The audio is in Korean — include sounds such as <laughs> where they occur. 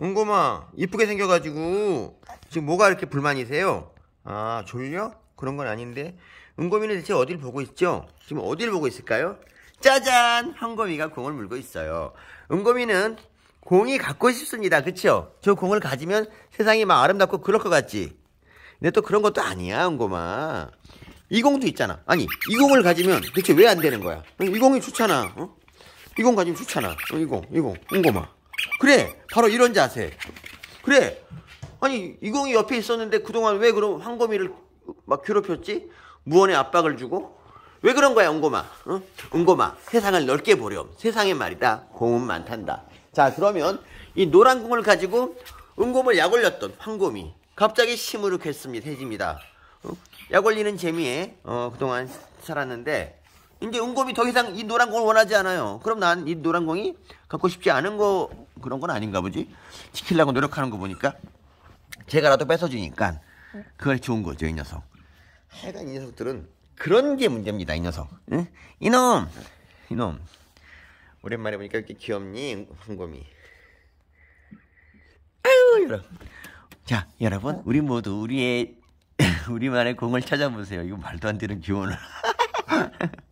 응고마 이쁘게 생겨가지고 지금 뭐가 이렇게 불만이세요? 아 졸려? 그런 건 아닌데 은고미는 대체 어디를 보고 있죠? 지금 어디를 보고 있을까요? 짜잔! 황검미가 공을 물고 있어요. 은고미는 공이 갖고 싶습니다. 그쵸? 저 공을 가지면 세상이 막 아름답고 그럴 것 같지? 근데 또 그런 것도 아니야, 은고마이 공도 있잖아. 아니, 이 공을 가지면 대체 왜 안 되는 거야? 이 공이 좋잖아. 어? 이공 가지면 좋잖아. 어, 이 공, 이 공, 은검아. 그래! 바로 이런 자세. 그래. 아니 이공이 옆에 있었는데 그동안 왜 그럼 황거미를 막 괴롭혔지? 무언의 압박을 주고? 왜 그런 거야 응고마 응? 어? 은고마 세상을 넓게 보렴 세상에 말이다 공은 많단다 자 그러면 이 노란 공을 가지고 응곰을 약올렸던 황곰이 갑자기 심으룩 했습니다 해집니다 어? 약올리는 재미에 어, 그동안 살았는데 이제 은곰이 더 이상 이 노란 공을 원하지 않아요 그럼 난 이 노란 공이 갖고 싶지 않은 거 그런 건 아닌가 보지. 지키려고 노력하는 거 보니까 제가라도 뺏어주니까 그걸 좋은 거죠 이 녀석. 하여간 이 녀석들은 그런 게 문제입니다 이 녀석. 응? 이놈 이놈 오랜만에 보니까 이렇게 귀엽니 황곰이. 아유 여러분. 자 여러분 우리 모두 우리의 <laughs> 우리만의 공을 찾아보세요. 이거 말도 안 되는 기원을. <laughs>